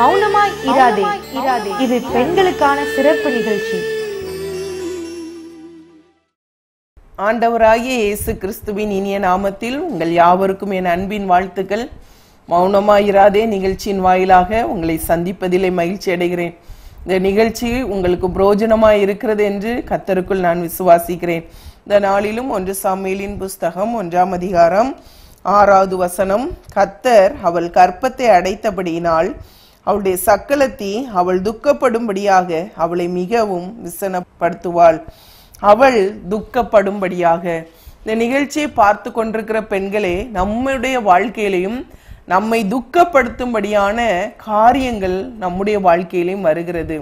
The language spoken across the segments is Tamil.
மௌனமாய் இராதே இராதே இது பெண்களுக்கான சிறப்பு நிகழ்ச்சி ஆண்டவராகிய இயேசு கிறிஸ்துவின் இனிய நாமத்தில் உங்கள் யாவருக்கும் என் அன்பின் வாழ்த்துக்கள் மௌனமாயிராதே நிகழ்ச்சியின் வாயிலாக உங்களை சந்திப்பதிலே மகிழ்ச்சி அடைகிறேன் இந்த நிகழ்ச்சி உங்களுக்கு புரோஜனமாக இருக்கிறது என்று கத்தருக்குள் நான் விசுவாசிக்கிறேன் இந்த நாளிலும் ஒன்று சாமியலின் புஸ்தகம் ஒன்றாம் அதிகாரம் ஆறாவது வசனம் கத்தர் அவள் கற்பத்தை அடைத்தபடியினால் அவளுடைய சக்கலத்தி அவள் துக்கப்படும்படியாக அவளை மிகவும் விசனப்படுத்துவாள் அவள் துக்கப்படும்படியாக இந்த நிகழ்ச்சியை பார்த்து கொண்டிருக்கிற பெண்களே நம்முடைய வாழ்க்கையிலையும் நம்மை துக்கப்படுத்தும்படியான காரியங்கள் நம்முடைய வாழ்க்கையிலையும் வருகிறது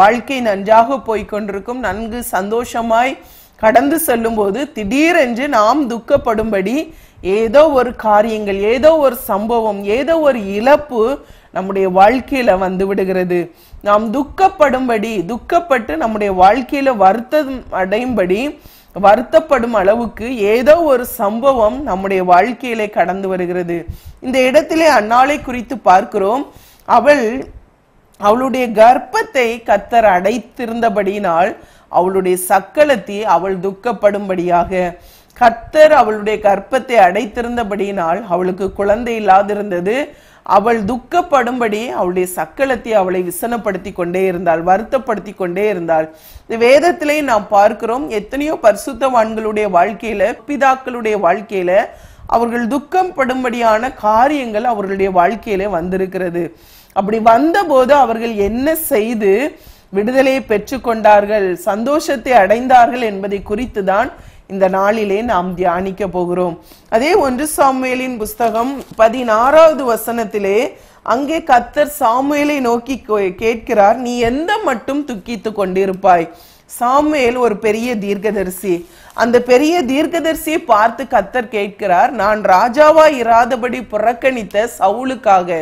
வாழ்க்கை நன்றாக போய்கொண்டிருக்கும் நன்கு சந்தோஷமாய் கடந்து செல்லும்போது திடீரென்று நாம் துக்கப்படும்படி ஏதோ ஒரு காரியங்கள் ஏதோ ஒரு சம்பவம் ஏதோ ஒரு இழப்பு நம்முடைய வாழ்க்கையில வந்து விடுகிறது நாம் துக்கப்படும்படி துக்கப்பட்டு நம்முடைய வாழ்க்கையில வருத்தம் அடையும்படி வருத்தப்படும் அளவுக்கு ஏதோ ஒரு சம்பவம் நம்முடைய வாழ்க்கையிலே கடந்து வருகிறது இந்த இடத்திலே அந்நாளை குறித்து பார்க்கிறோம் அவள் அவளுடைய கர்ப்பத்தை கத்தர் அடைத்திருந்தபடியினால் அவளுடைய சக்களத்தை அவள் துக்கப்படும்படியாக கத்தர் அவளுடைய கர்ப்பத்தை அடைத்திருந்தபடியினால் அவளுக்கு குழந்தை இல்லாதிருந்தது அவள் துக்கப்படும்படி அவளுடைய சக்களத்தை அவளை விசனப்படுத்தி கொண்டே இருந்தாள் வருத்தப்படுத்தி கொண்டே இருந்தாள் இந்த வேதத்திலே நாம் பார்க்கிறோம் எத்தனையோ பரிசுத்தவான்களுடைய வாழ்க்கையில பிதாக்களுடைய வாழ்க்கையில அவர்கள் துக்கம் படும்படியான காரியங்கள் அவர்களுடைய வாழ்க்கையில வந்திருக்கிறது அப்படி வந்தபோது அவர்கள் என்ன செய்து விடுதலையை பெற்றுக்கொண்டார்கள் சந்தோஷத்தை அடைந்தார்கள் என்பதை குறித்து தான் இந்த நாளிலே நாம் தியானிக்க போகிறோம் அதே ஒன்று சாமுவேலின் புஸ்தகம் பதினாறாவது வசனத்திலே அங்கே கத்தர் சாமுவேலை நோக்கி கேட்கிறார் நீ எந்த மட்டும் துக்கித்து கொண்டிருப்பாய் சாமுவேல் ஒரு பெரிய தீர்க்கதரிசி அந்த பெரிய தீர்க்கதரிசியை பார்த்து கத்தர் கேட்கிறார் நான் ராஜாவா இராதபடி புறக்கணித்த சவுளுக்காக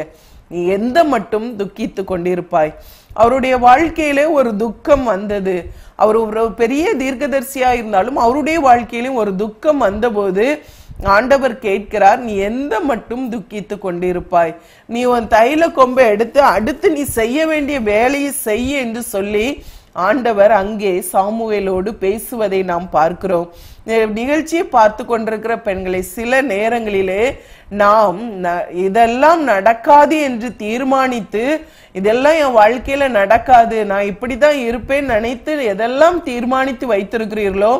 நீ எந்த மட்டும் துக்கித்து கொண்டிருப்பாய் அவருடைய வாழ்க்கையிலே ஒரு துக்கம் வந்தது அவர் ஒரு பெரிய தீர்க்கதரிசியாக இருந்தாலும் அவருடைய வாழ்க்கையிலும் ஒரு துக்கம் வந்தபோது ஆண்டவர் கேட்கிறார் நீ எந்த மட்டும் துக்கித்து கொண்டிருப்பாய் நீ உன் தைல கொம்பை எடுத்து அடுத்து நீ செய்ய வேண்டிய வேலையை செய்ய என்று சொல்லி ஆண்டவர் அங்கே சாமுவேலோடு பேசுவதை நாம் பார்க்கிறோம் நிகழ்ச்சியை பார்த்து கொண்டிருக்கிற பெண்களை சில நேரங்களிலே நாம் இதெல்லாம் நடக்காது என்று தீர்மானித்து இதெல்லாம் என் வாழ்க்கையில நடக்காது நான் இப்படிதான் இருப்பேன் நினைத்து எதெல்லாம் தீர்மானித்து வைத்திருக்கிறீர்களோ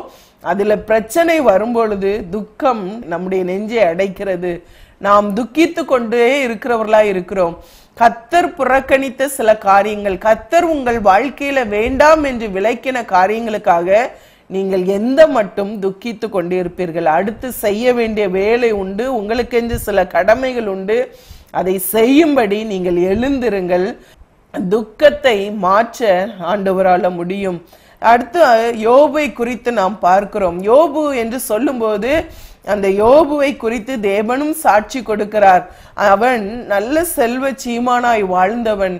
அதுல பிரச்சனை வரும்பொழுது துக்கம் நம்முடைய நெஞ்சை அடைக்கிறது நாம் துக்கித்து கொண்டே இருக்கிறவர்களா இருக்கிறோம் கத்தர் புறக்கணித்த சில காரியங்கள் கத்தர் உங்கள் வாழ்க்கையில வேண்டாம் என்று விளக்கின காரியங்களுக்காக நீங்கள் எந்த மட்டும் துக்கித்து கொண்டிருப்பீர்கள் அடுத்து செய்ய வேண்டிய வேலை உண்டு உங்களுக்கென்று சில கடமைகள் உண்டு அதை செய்யும்படி நீங்கள் எழுந்திருங்கள் துக்கத்தை மாற்ற ஆண்டவரால முடியும் அடுத்து யோபை குறித்து நாம் பார்க்கிறோம் யோபு என்று சொல்லும்போது அந்த யோபுவை குறித்து தேவனும் சாட்சி கொடுக்கிறார் அவன் நல்ல செல்வ சீமானாய் வாழ்ந்தவன்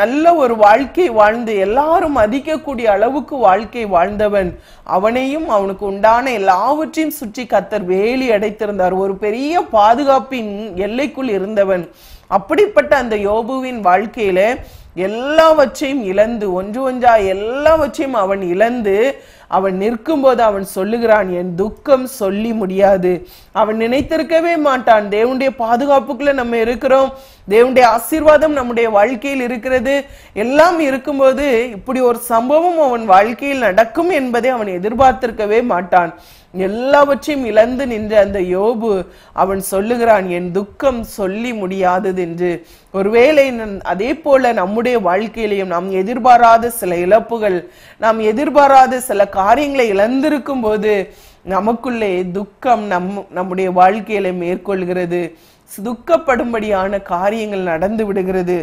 நல்ல ஒரு வாழ்க்கை வாழ்ந்து எல்லாரும் மதிக்கக்கூடிய அளவுக்கு வாழ்க்கை வாழ்ந்தவன் அவனையும் அவனுக்கு உண்டான எல்லாவற்றையும் சுற்றி கத்தர் வேலி அடைத்திருந்தார் ஒரு பெரிய பாதுகாப்பின் எல்லைக்குள் இருந்தவன் அப்படிப்பட்ட அந்த யோபுவின் வாழ்க்கையில எல்லாவற்றையும் இழந்து ஒன்று ஒன்றா எல்லாவற்றையும் அவன் இழந்து அவன் நிற்கும்போது அவன் சொல்லுகிறான் என் துக்கம் சொல்லி முடியாது அவன் நினைத்திருக்கவே மாட்டான் தேவனுடைய பாதுகாப்புக்குள்ள நம்ம இருக்கிறோம் தேவனுடைய ஆசீர்வாதம் நம்முடைய வாழ்க்கையில் இருக்கிறது எல்லாம் இருக்கும்போது இப்படி ஒரு சம்பவம் அவன் வாழ்க்கையில் நடக்கும் என்பதை அவன் எதிர்பார்த்திருக்கவே மாட்டான் எல்லாவற்றையும் இழந்து நின்ற அந்த யோபு அவன் சொல்லுகிறான் என் துக்கம் சொல்லி முடியாதது என்று ஒருவேளை அதே போல நம்முடைய வாழ்க்கையிலையும் நாம் எதிர்பாராத சில இழப்புகள் நாம் எதிர்பாராத சில காரியங்களை இழந்திருக்கும் போது நமக்குள்ளே துக்கம் நம் நம்முடைய வாழ்க்கையில மேற்கொள்கிறது துக்கப்படும்படியான காரியங்கள் நடந்து விடுகிறது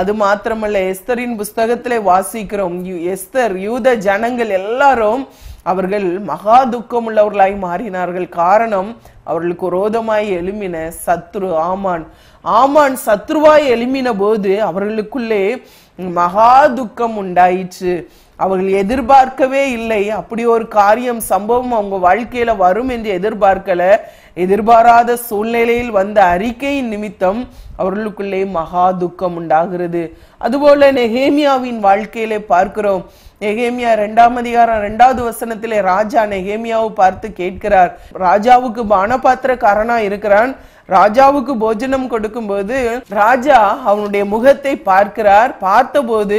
அது மாத்திரமல்ல எஸ்தரின் புஸ்தகத்திலே வாசிக்கிறோம் எஸ்தர் யூத ஜனங்கள் எல்லாரும் அவர்கள் மகா துக்கம் உள்ளவர்களாய் மாறினார்கள் காரணம் அவர்களுக்கு ரோதமாய் எழுமின சத்ரு ஆமான் ஆமான் சத்ருவாய் எழுமின போது அவர்களுக்குள்ளே மகா துக்கம் உண்டாயிற்று அவர்கள் எதிர்பார்க்கவே இல்லை அப்படி ஒரு காரியம் சம்பவம் அவங்க வாழ்க்கையில வரும் என்று எதிர்பார்க்கல எதிர்பாராத சூழ்நிலையில் வந்த அறிக்கையின் நிமித்தம் அவர்களுக்குள்ளே மகா துக்கம் உண்டாகிறது அதுபோல நெஹேமியாவின் வாழ்க்கையிலே பார்க்கிறோம் நெகேமியா ரெண்டாம் அதிகாரம் ரெண்டாவது வசனத்திலே ராஜா நெகேமியாவை பார்த்து கேட்கிறார் ராஜாவுக்கு பானபாத்திரக்காரனா இருக்கிறான் ராஜாவுக்கு போஜனம் கொடுக்கும்போது ராஜா அவனுடைய முகத்தை பார்க்கிறார் பார்த்தபோது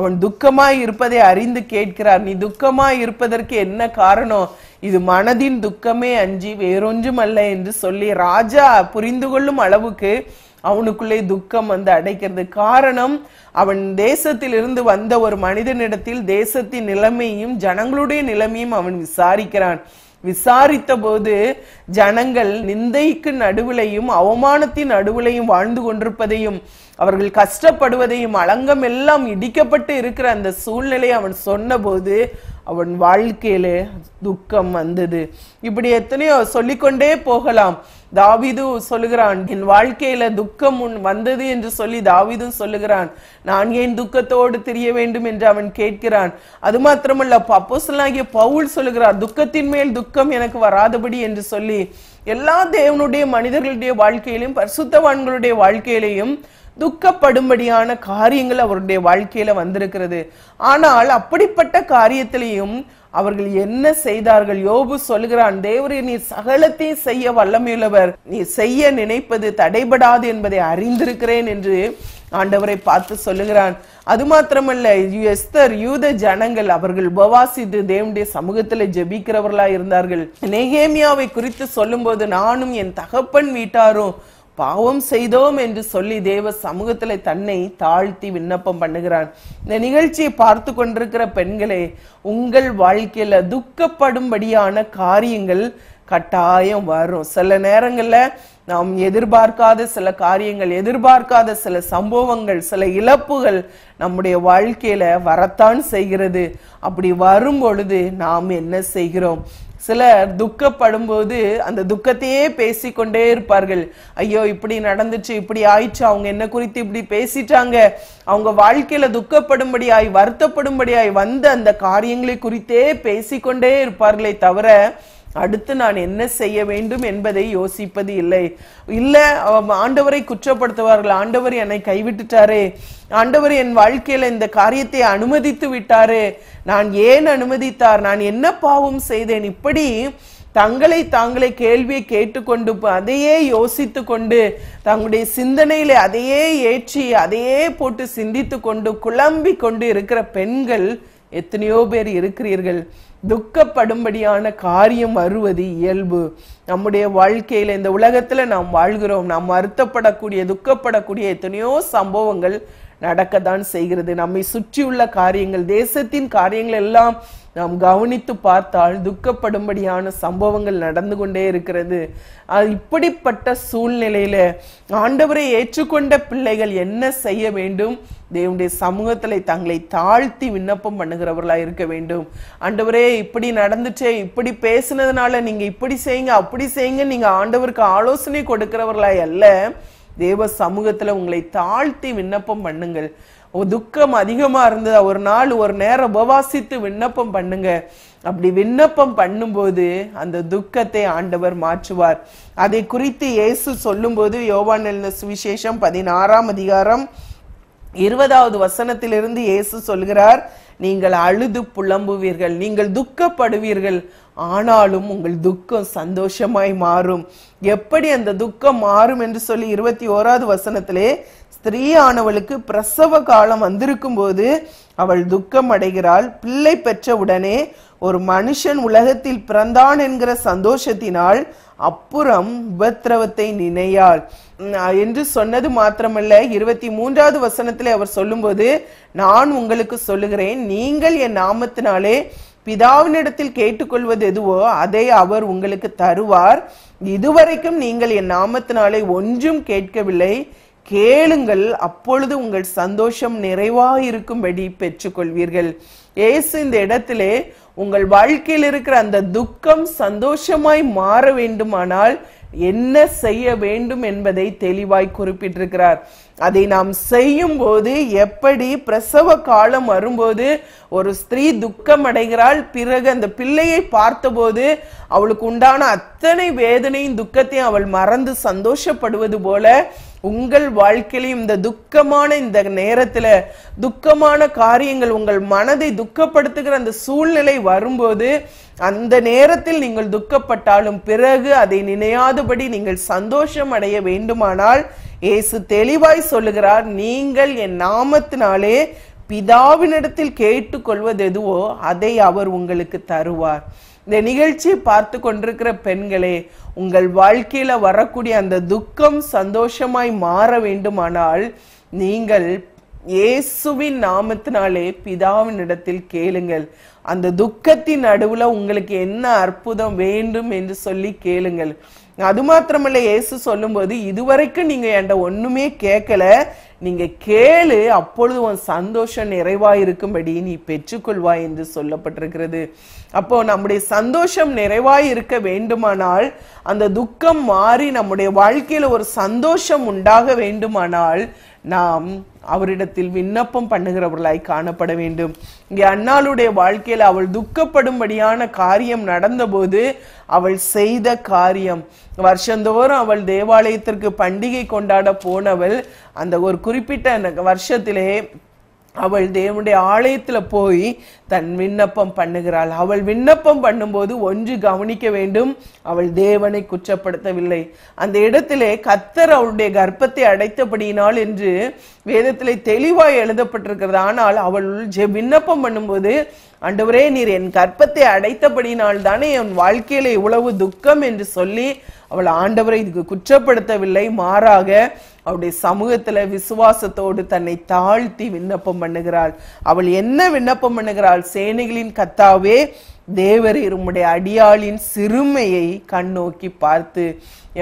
அவன் துக்கமாய் இருப்பதை அறிந்து கேட்கிறார் நீ துக்கமாய் இருப்பதற்கு என்ன காரணம் இது மனதின் துக்கமே அஞ்சி வேறொன்றும் அல்ல என்று சொல்லி ராஜா புரிந்து கொள்ளும் அளவுக்கு அவனுக்குள்ளே துக்கம் வந்து அடைக்கிறது காரணம் அவன் தேசத்தில் இருந்து வந்த ஒரு மனிதனிடத்தில் தேசத்தின் நிலைமையும் ஜனங்களுடைய நிலைமையும் அவன் விசாரிக்கிறான் விசாரித்த போது ஜனங்கள் நிந்தைக்கு நடுவிலையும் அவமானத்தின் நடுவிலையும் வாழ்ந்து கொண்டிருப்பதையும் அவர்கள் கஷ்டப்படுவதையும் அலங்கம் எல்லாம் இடிக்கப்பட்டு இருக்கிற அந்த சூழ்நிலை அவன் சொன்னபோது அவன் வாழ்க்கையில துக்கம் வந்தது இப்படி எத்தனையோ சொல்லிக்கொண்டே போகலாம் தாவிது சொல்லுகிறான் என் வாழ்க்கையில துக்கம் உன் வந்தது என்று சொல்லி தாவிதும் சொல்லுகிறான் நான் ஏன் துக்கத்தோடு தெரிய வேண்டும் என்று அவன் கேட்கிறான் அது மாத்திரமல்ல அப்போசலாகிய பவுல் சொல்லுகிறான் துக்கத்தின் மேல் துக்கம் எனக்கு வராதபடி என்று சொல்லி எல்லா தேவனுடைய மனிதர்களுடைய வாழ்க்கையிலும் பரிசுத்தவான்களுடைய வாழ்க்கையிலையும் துக்கப்படும்படியான காரியங்கள் அவருடைய வாழ்க்கையில வந்திருக்கிறது ஆனால் அப்படிப்பட்ட காரியத்திலையும் அவர்கள் என்ன செய்தார்கள் யோபு சொல்கிறான் தேவரே நீ சகலத்தையும் செய்ய வல்லமையுள்ளவர் நீ செய்ய நினைப்பது தடைபடாது என்பதை அறிந்திருக்கிறேன் என்று ஆண்டவரை பார்த்து சொல்லுகிறான் அது மாத்திரமல்ல எஸ்தர் யூத ஜனங்கள் அவர்கள் உபவாசித்து தேவனுடைய சமூகத்தில் ஜெபிக்கிறவர்களா இருந்தார்கள் நெகேமியாவை குறித்து சொல்லும்போது நானும் என் தகப்பன் வீட்டாரும் பாவம் செய்தோம் என்று சொல்லி தேவ சமூகத்தில் தன்னை தாழ்த்தி விண்ணப்பம் பண்ணுகிறான் இந்த நிகழ்ச்சியை பார்த்து கொண்டிருக்கிற பெண்களே உங்கள் வாழ்க்கையில் துக்கப்படும்படியான காரியங்கள் கட்டாயம் வரும் சில நேரங்களில் நாம் எதிர்பார்க்காத சில காரியங்கள் எதிர்பார்க்காத சில சம்பவங்கள் சில இழப்புகள் நம்முடைய வாழ்க்கையில வரத்தான் செய்கிறது அப்படி வரும் பொழுது நாம் என்ன செய்கிறோம் சிலர் துக்கப்படும் போது அந்த துக்கத்தையே பேசிக்கொண்டே இருப்பார்கள் ஐயோ இப்படி நடந்துச்சு இப்படி ஆயிடுச்சு அவங்க என்ன குறித்து இப்படி பேசிட்டாங்க அவங்க வாழ்க்கையில துக்கப்படும்படியாய் வருத்தப்படும்படியாய் வந்த அந்த காரியங்களை குறித்தே பேசிக்கொண்டே இருப்பார்களே தவிர அடுத்து நான் என்ன செய்ய வேண்டும் என்பதை யோசிப்பது இல்லை இல்லை ஆண்டவரை குற்றப்படுத்துவார்கள் ஆண்டவர் என்னை கைவிட்டுட்டாரே ஆண்டவர் என் வாழ்க்கையில இந்த காரியத்தை அனுமதித்து விட்டாரே நான் ஏன் அனுமதித்தார் நான் என்ன பாவம் செய்தேன் இப்படி தங்களை தாங்களே கேள்வியை கேட்டுக்கொண்டு அதையே யோசித்து கொண்டு தங்களுடைய சிந்தனையில அதையே ஏற்றி அதையே போட்டு சிந்தித்து கொண்டு குழம்பி கொண்டு இருக்கிற பெண்கள் எத்தனையோ பேர் இருக்கிறீர்கள் துக்கப்படும்படியான காரியம் வருவது இயல்பு நம்முடைய வாழ்க்கையில் இந்த உலகத்தில் நாம் வாழ்கிறோம் நாம் வருத்தப்படக்கூடிய துக்கப்படக்கூடிய எத்தனையோ சம்பவங்கள் நடக்கத்தான் செய்கிறது நம்மை சுற்றியுள்ள காரியங்கள் தேசத்தின் காரியங்கள் எல்லாம் நாம் கவனித்து பார்த்தால் துக்கப்படும்படியான சம்பவங்கள் நடந்து கொண்டே இருக்கிறது இப்படிப்பட்ட சூழ்நிலையில ஆண்டவரை ஏற்றுக்கொண்ட பிள்ளைகள் என்ன செய்ய வேண்டும் தேவனுடைய சமூகத்தில் தங்களை தாழ்த்தி விண்ணப்பம் பண்ணுகிறவர்களா இருக்க வேண்டும் ஆண்டவரே இப்படி நடந்துச்சே இப்படி பேசுனதுனால நீங்கள் இப்படி செய்யுங்க அப்படி செய்யுங்க நீங்கள் ஆண்டவருக்கு ஆலோசனை கொடுக்கிறவர்களா அல்ல தேவ சமூகத்தில் உங்களை தாழ்த்தி விண்ணப்பம் பண்ணுங்கள் துக்கம் அதிகமாக இருந்தது ஒரு நாள் ஒரு நேரம் உபவாசித்து விண்ணப்பம் பண்ணுங்க அப்படி விண்ணப்பம் பண்ணும்போது அந்த துக்கத்தை ஆண்டவர் மாற்றுவார் அதை குறித்து இயேசு சொல்லும்போது யோவான் சுவிசேஷம் பதினாறாம் அதிகாரம் இருபதாவது வசனத்திலிருந்து இயேசு சொல்கிறார் நீங்கள் அழுது புலம்புவீர்கள் நீங்கள் துக்கப்படுவீர்கள் ஆனாலும் உங்கள் துக்கம் சந்தோஷமாய் மாறும் எப்படி அந்த துக்கம் மாறும் என்று சொல்லி இருபத்தி ஓராவது வசனத்திலே ஸ்திரீயானவளுக்கு பிரசவ காலம் வந்திருக்கும் போது அவள் துக்கம் அடைகிறாள் பிள்ளை பெற்ற உடனே ஒரு மனுஷன் உலகத்தில் பிறந்தான் என்கிற சந்தோஷத்தினால் அப்புறம் உபத்திரவத்தை நினையாள் என்று சொன்னது மாத்திரமல்ல இருபத்தி மூன்றாவது வசனத்தில் அவர் சொல்லும்போது நான் உங்களுக்கு சொல்லுகிறேன் நீங்கள் என் நாமத்தினாலே பிதாவினிடத்தில் கேட்டுக்கொள்வது எதுவோ அதை அவர் உங்களுக்கு தருவார் இதுவரைக்கும் நீங்கள் என் நாமத்தினாலே ஒன்றும் கேட்கவில்லை கேளுங்கள் அப்பொழுது உங்கள் சந்தோஷம் நிறைவாயிருக்கும்படி பெற்றுக்கொள்வீர்கள் ஏசு இந்த இடத்திலே உங்கள் வாழ்க்கையில் இருக்கிற அந்த துக்கம் சந்தோஷமாய் மாற வேண்டுமானால் என்ன செய்ய வேண்டும் என்பதை தெளிவாய் குறிப்பிட்டிருக்கிறார் அதை நாம் செய்யும் போது எப்படி பிரசவ காலம் வரும்போது ஒரு ஸ்திரீ துக்கம் அடைகிறாள் பிறகு அந்த பிள்ளையை பார்த்தபோது அவளுக்கு உண்டான அத்தனை வேதனையும் துக்கத்தையும் அவள் மறந்து சந்தோஷப்படுவது போல உங்கள் வாழ்க்கையிலையும் இந்த துக்கமான இந்த நேரத்தில் துக்கமான காரியங்கள் உங்கள் மனதை துக்கப்படுத்துகிற அந்த சூழ்நிலை வரும்போது அந்த நேரத்தில் நீங்கள் துக்கப்பட்டாலும் பிறகு அதை நினையாதபடி நீங்கள் சந்தோஷம் அடைய வேண்டுமானால் ஏசு தெளிவாய் சொல்லுகிறார் நீங்கள் என் நாமத்தினாலே பிதாவினிடத்தில் கேட்டுக்கொள்வது எதுவோ அதை அவர் உங்களுக்கு தருவார் இந்த நிகழ்ச்சியை பார்த்து கொண்டிருக்கிற பெண்களே உங்கள் வாழ்க்கையில் வரக்கூடிய அந்த துக்கம் சந்தோஷமாய் மாற வேண்டுமானால் நீங்கள் இயேசுவின் நாமத்தினாலே பிதாவின் இடத்தில் கேளுங்கள் அந்த துக்கத்தின் நடுவில் உங்களுக்கு என்ன அற்புதம் வேண்டும் என்று சொல்லி கேளுங்கள் அது மாத்திரமல்ல இயேசு சொல்லும்போது இதுவரைக்கும் நீங்கள் என்கிட்ட ஒன்றுமே கேட்கல நீங்க கேளு அப்பொழுது உன் சந்தோஷம் நிறைவாய் இருக்கும்படி நீ பெற்றுக்கொள்வாய் என்று சொல்லப்பட்டிருக்கிறது அப்போ நம்முடைய சந்தோஷம் நிறைவாய் இருக்க வேண்டுமானால் அந்த துக்கம் மாறி நம்முடைய வாழ்க்கையில ஒரு சந்தோஷம் உண்டாக வேண்டுமானால் நாம் அவரிடத்தில் விண்ணப்பம் பண்ணுகிறவர்களாய் காணப்பட வேண்டும் இங்கே அண்ணாளுடைய வாழ்க்கையில் அவள் துக்கப்படும்படியான காரியம் நடந்தபோது அவள் செய்த காரியம் வருஷந்தோறும் அவள் தேவாலயத்திற்கு பண்டிகை கொண்டாட போனவள் அந்த ஒரு குறிப்பிட்ட வருஷத்திலே அவள் தேவனுடைய ஆலயத்தில் போய் தன் விண்ணப்பம் பண்ணுகிறாள் அவள் விண்ணப்பம் பண்ணும்போது ஒன்று கவனிக்க வேண்டும் அவள் தேவனை குற்றப்படுத்தவில்லை அந்த இடத்திலே கத்தர் அவளுடைய கர்ப்பத்தை அடைத்தபடியினால் என்று வேதத்திலே தெளிவாய் எழுதப்பட்டிருக்கிறது ஆனால் அவள் விண்ணப்பம் பண்ணும்போது அண்டவரே நீர் என் கற்பத்தை அடைத்தபடினால் தானே என் வாழ்க்கையில இவ்வளவு துக்கம் என்று சொல்லி அவள் ஆண்டவரை இதுக்கு குற்றப்படுத்தவில்லை மாறாக அவளுடைய சமூகத்துல விசுவாசத்தோடு தன்னை தாழ்த்தி விண்ணப்பம் பண்ணுகிறாள் அவள் என்ன விண்ணப்பம் பண்ணுகிறாள் சேனைகளின் கத்தாவே தேவர் இருமுடைய அடியாளின் சிறுமையை கண்ணோக்கி பார்த்து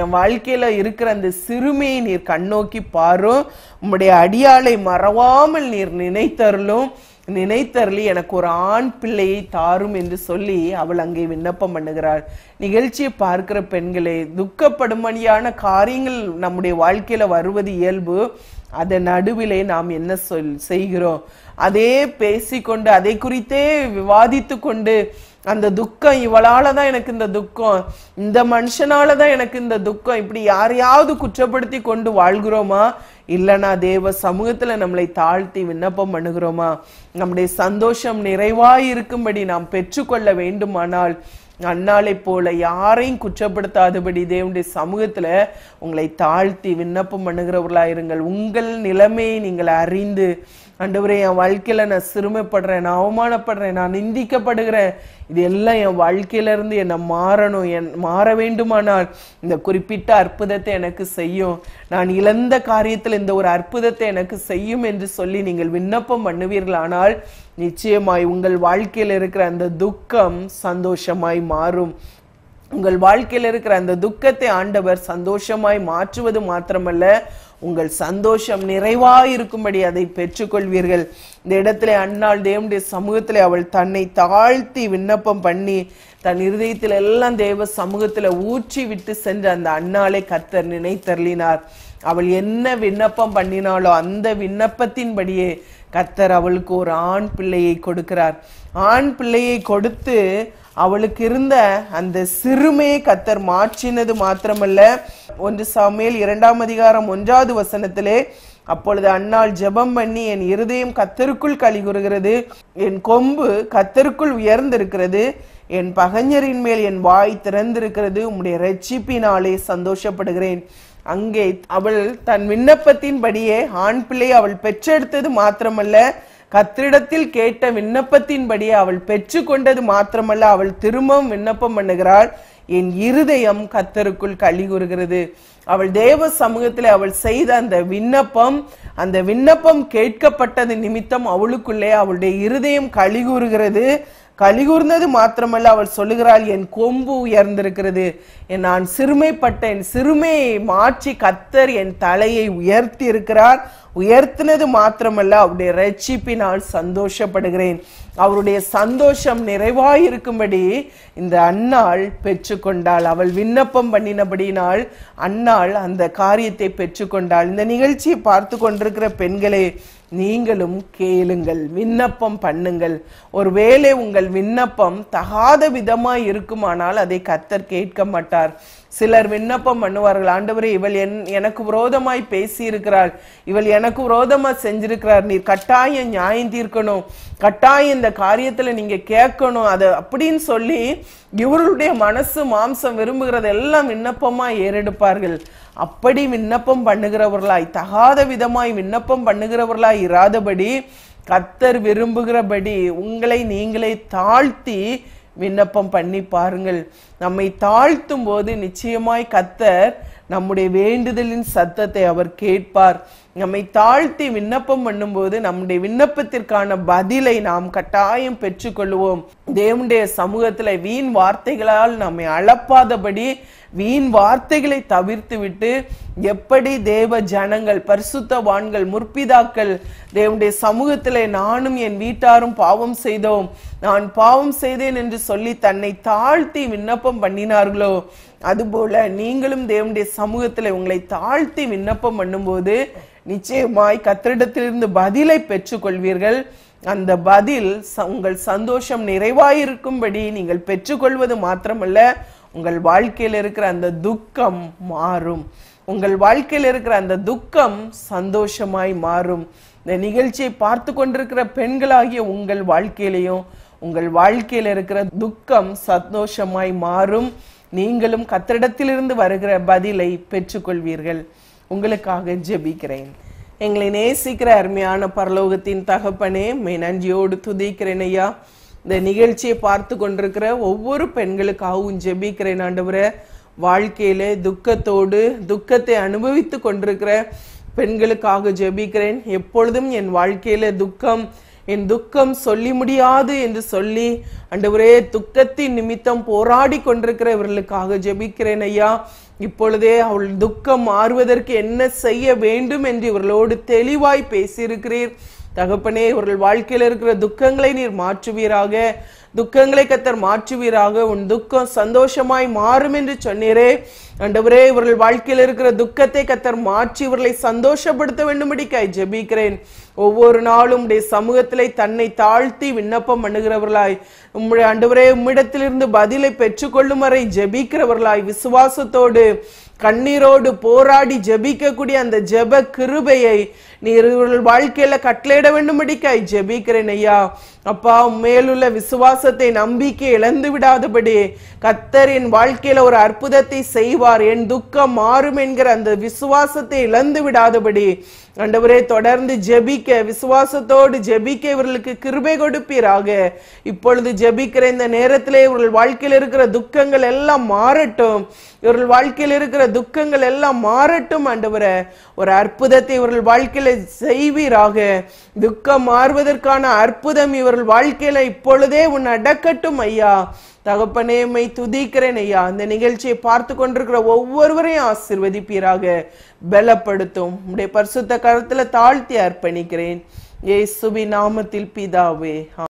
என் வாழ்க்கையில் இருக்கிற அந்த சிறுமியை நீர் கண்ணோக்கி பாரும் உம்முடைய அடியாளை மறவாமல் நீர் நினைத்தருளும் நினைத்தருளி எனக்கு ஒரு ஆண் பிள்ளையை தாரும் என்று சொல்லி அவள் அங்கே விண்ணப்பம் பண்ணுகிறாள் நிகழ்ச்சியை பார்க்கிற பெண்களே துக்கப்படும்படியான காரியங்கள் நம்முடைய வாழ்க்கையில் வருவது இயல்பு அதன் நடுவிலே நாம் என்ன சொல் செய்கிறோம் அதே பேசிக்கொண்டு அதை குறித்தே விவாதித்து கொண்டு அந்த துக்கம் இவளால தான் எனக்கு இந்த துக்கம் இந்த மனுஷனால தான் எனக்கு இந்த துக்கம் இப்படி யாரையாவது குற்றப்படுத்தி கொண்டு வாழ்கிறோமா இல்லைனா தேவ சமூகத்தில் நம்மளை தாழ்த்தி விண்ணப்பம் பண்ணுகிறோமா நம்முடைய சந்தோஷம் நிறைவாயிருக்கும்படி நாம் பெற்றுக்கொள்ள வேண்டுமானால் அன்னாலை போல யாரையும் குற்றப்படுத்தாதபடி தேவனுடைய சமூகத்தில் உங்களை தாழ்த்தி விண்ணப்பம் பண்ணுகிறவர்களாக இருங்கள் உங்கள் நிலைமையை நீங்கள் அறிந்து அண்டவரே என் வாழ்க்கையில் நான் சிறுமைப்படுறேன் நான் அவமானப்படுறேன் நான் நிந்திக்கப்படுகிறேன் இது எல்லாம் என் வாழ்க்கையிலேருந்து என்னை மாறணும் என் மாற வேண்டுமானால் இந்த குறிப்பிட்ட அற்புதத்தை எனக்கு செய்யும் நான் இழந்த காரியத்தில் இந்த ஒரு அற்புதத்தை எனக்கு செய்யும் என்று சொல்லி நீங்கள் விண்ணப்பம் ஆனால் நிச்சயமாய் உங்கள் வாழ்க்கையில் இருக்கிற அந்த துக்கம் சந்தோஷமாய் மாறும் உங்கள் வாழ்க்கையில் இருக்கிற அந்த துக்கத்தை ஆண்டவர் சந்தோஷமாய் மாற்றுவது மாத்திரமல்ல உங்கள் சந்தோஷம் நிறைவாயிருக்கும்படி இருக்கும்படி அதை பெற்றுக்கொள்வீர்கள் இந்த இடத்துல அன்னாள் தேவனுடைய சமூகத்தில் அவள் தன்னை தாழ்த்தி விண்ணப்பம் பண்ணி தன் இருதயத்தில் எல்லாம் தேவ சமூகத்தில் ஊற்றி விட்டு சென்ற அந்த அன்னாளை கத்தர் நினைத்தருளினார் அவள் என்ன விண்ணப்பம் பண்ணினாலோ அந்த விண்ணப்பத்தின்படியே கர்த்தர் அவளுக்கு ஒரு ஆண் பிள்ளையை கொடுக்கிறார் ஆண் பிள்ளையை கொடுத்து அவளுக்கு இருந்த அந்த சிறுமையை கத்தர் மாற்றினது மாத்திரமல்ல ஒன்று சமையல் இரண்டாம் அதிகாரம் ஒன்றாவது வசனத்திலே அப்பொழுது அன்னாள் ஜெபம் பண்ணி என் இருதயம் கத்தருக்குள் குறுகிறது என் கொம்பு கத்தருக்குள் உயர்ந்திருக்கிறது என் பகஞ்சரின் மேல் என் வாய் திறந்திருக்கிறது உம்முடைய ரட்சிப்பினாலே சந்தோஷப்படுகிறேன் அங்கே அவள் தன் விண்ணப்பத்தின்படியே ஆண் பிள்ளை அவள் பெற்றெடுத்தது மாத்திரமல்ல கத்திரிடத்தில் கேட்ட விண்ணப்பத்தின்படியே அவள் பெற்று கொண்டது மாத்திரமல்ல அவள் திரும்பவும் விண்ணப்பம் பண்ணுகிறாள் என் இருதயம் கத்தருக்குள் கழி கூறுகிறது அவள் தேவ சமூகத்தில் அவள் செய்த அந்த விண்ணப்பம் அந்த விண்ணப்பம் கேட்கப்பட்டது நிமித்தம் அவளுக்குள்ளே அவளுடைய இருதயம் கழி கூறுகிறது கலிகூர்ந்தது மாத்திரமல்ல அவள் சொல்லுகிறாள் என் கொம்பு உயர்ந்திருக்கிறது நான் சிறுமைப்பட்டேன் சிறுமையை மாற்றி கத்தர் என் தலையை உயர்த்தி இருக்கிறார் உயர்த்தினது மாத்திரமல்ல அவருடைய ரட்சிப்பினால் சந்தோஷப்படுகிறேன் அவருடைய சந்தோஷம் நிறைவாயிருக்கும்படி இந்த அன்னாள் பெற்றுக்கொண்டாள் அவள் விண்ணப்பம் பண்ணினபடினால் அன்னாள் அந்த காரியத்தை பெற்றுக்கொண்டாள் இந்த நிகழ்ச்சியை பார்த்து கொண்டிருக்கிற பெண்களே நீங்களும் கேளுங்கள் விண்ணப்பம் பண்ணுங்கள் ஒருவேளை உங்கள் விண்ணப்பம் தகாத விதமாய் இருக்குமானால் அதை கத்தர் கேட்க மாட்டார் சிலர் விண்ணப்பம் பண்ணுவார்கள் ஆண்டவரே இவள் என் எனக்கு விரோதமாய் பேசியிருக்கிறாள் இவள் எனக்கு விரோதமாக செஞ்சிருக்கிறார் நீர் கட்டாயம் நியாயம் தீர்க்கணும் கட்டாயம் இந்த காரியத்தில் நீங்கள் கேட்கணும் அது அப்படின்னு சொல்லி இவர்களுடைய மனசு மாம்சம் விரும்புகிறதெல்லாம் விண்ணப்பமா விண்ணப்பமாக ஏறெடுப்பார்கள் அப்படி விண்ணப்பம் பண்ணுகிறவர்களாய் தகாத விதமாய் விண்ணப்பம் பண்ணுகிறவர்களாய் இராதபடி கத்தர் விரும்புகிறபடி உங்களை நீங்களே தாழ்த்தி விண்ணப்பம் பண்ணி பாருங்கள் நம்மை தாழ்த்தும் போது நிச்சயமாய் கத்தர் நம்முடைய வேண்டுதலின் சத்தத்தை அவர் கேட்பார் நம்மை தாழ்த்தி விண்ணப்பம் பண்ணும்போது நம்முடைய விண்ணப்பத்திற்கான பதிலை நாம் கட்டாயம் பெற்றுக்கொள்வோம் தேவனுடைய சமூகத்துல வீண் வார்த்தைகளால் நம்மை அளப்பாதபடி வீண் வார்த்தைகளை தவிர்த்து விட்டு எப்படி தேவ ஜனங்கள் பரிசுத்தவான்கள் முற்பிதாக்கள் தேவனுடைய சமூகத்தில் நானும் என் வீட்டாரும் பாவம் செய்தோம் நான் பாவம் செய்தேன் என்று சொல்லி தன்னை தாழ்த்தி விண்ணப்பம் பண்ணினார்களோ அதுபோல நீங்களும் தேவனுடைய சமூகத்தில் உங்களை தாழ்த்தி விண்ணப்பம் பண்ணும்போது நிச்சயமாய் கத்திரிடத்திலிருந்து பதிலை பெற்றுக்கொள்வீர்கள் அந்த பதில் உங்கள் சந்தோஷம் நிறைவாயிருக்கும்படி நீங்கள் பெற்றுக்கொள்வது மாத்திரமல்ல உங்கள் வாழ்க்கையில் இருக்கிற அந்த துக்கம் மாறும் உங்கள் வாழ்க்கையில் இருக்கிற அந்த துக்கம் சந்தோஷமாய் மாறும் இந்த நிகழ்ச்சியை பார்த்து கொண்டிருக்கிற பெண்களாகிய உங்கள் வாழ்க்கையிலையும் உங்கள் வாழ்க்கையில் இருக்கிற துக்கம் சந்தோஷமாய் மாறும் நீங்களும் கத்திரிடத்திலிருந்து வருகிற பதிலை பெற்றுக்கொள்வீர்கள் உங்களுக்காக ஜெபிக்கிறேன் எங்களை நேசிக்கிற அருமையான பரலோகத்தின் தகப்பனே மே நன்றியோடு துதிக்கிறேன் ஐயா இந்த நிகழ்ச்சியை பார்த்து கொண்டிருக்கிற ஒவ்வொரு பெண்களுக்காகவும் ஜெபிக்கிறேன் ஆண்டவர வாழ்க்கையில துக்கத்தோடு துக்கத்தை அனுபவித்து கொண்டிருக்கிற பெண்களுக்காக ஜெபிக்கிறேன் எப்பொழுதும் என் வாழ்க்கையில துக்கம் என் துக்கம் சொல்லி முடியாது என்று சொல்லி அண்டவரே துக்கத்தின் நிமித்தம் போராடி கொண்டிருக்கிற இவர்களுக்காக ஜெபிக்கிறேன் ஐயா இப்பொழுதே அவள் துக்கம் மாறுவதற்கு என்ன செய்ய வேண்டும் என்று இவர்களோடு தெளிவாய் பேசியிருக்கிறீர் தகப்பனே இவர்கள் வாழ்க்கையில் இருக்கிற துக்கங்களை நீர் மாற்றுவீராக துக்கங்களை கத்தர் மாற்றுவீராக உன் துக்கம் சந்தோஷமாய் மாறும் என்று சொன்னீரே அண்டவரே இவர்கள் வாழ்க்கையில் இருக்கிற துக்கத்தை கத்தர் மாற்றி இவர்களை சந்தோஷப்படுத்த வேண்டும்படிக்காய் ஜெபிக்கிறேன் ஒவ்வொரு நாளும் உடைய சமூகத்திலே தன்னை தாழ்த்தி விண்ணப்பம் பண்ணுகிறவர்களாய் உம்முடைய அண்டவரே உம்மிடத்திலிருந்து பதிலை பெற்றுக்கொள்ளும் வரை ஜெபிக்கிறவர்களாய் விசுவாசத்தோடு கண்ணீரோடு போராடி ஜெபிக்கக்கூடிய அந்த ஜெப கிருபையை நீர் வாழ்க்கையில கட்டளையிட வேண்டும்படிக்காய் ஜெபிக்கிறேன் ஐயா அப்பா மேலுள்ள விசுவாசத்தை நம்பிக்கை இழந்து விடாதபடி கத்தர் என் வாழ்க்கையில ஒரு அற்புதத்தை செய்வார் என் துக்கம் மாறும் என்கிற அந்த விசுவாசத்தை இழந்து விடாதபடி ஆண்டவரே தொடர்ந்து ஜெபிக்க விசுவாசத்தோடு ஜெபிக்க இவர்களுக்கு கிருபை கொடுப்பீராக இப்பொழுது ஜெபிக்கிற இந்த நேரத்திலே இவர்கள் வாழ்க்கையில் இருக்கிற துக்கங்கள் எல்லாம் மாறட்டும் இவர்கள் வாழ்க்கையில் இருக்கிற துக்கங்கள் எல்லாம் மாறட்டும் ஆண்டவர ஒரு அற்புதத்தை இவர்கள் வாழ்க்கையில செய்வீராக துக்கம் மாறுவதற்கான அற்புதம் இவர்கள் வாழ்க்கையில இப்பொழுதே உன் அடக்கட்டும் ஐயா தகப்பனே உம்மை துதிக்கிறேன் ஐயா இந்த நிகழ்ச்சியை பார்த்து கொண்டிருக்கிற ஒவ்வொருவரையும் ஆசிர்வதிப்பீராக பலப்படுத்தும் உடைய பரிசுத்த கருத்துல தாழ்த்தி அர்ப்பணிக்கிறேன் ஏ சுபி நாமத்தில் பிதாவே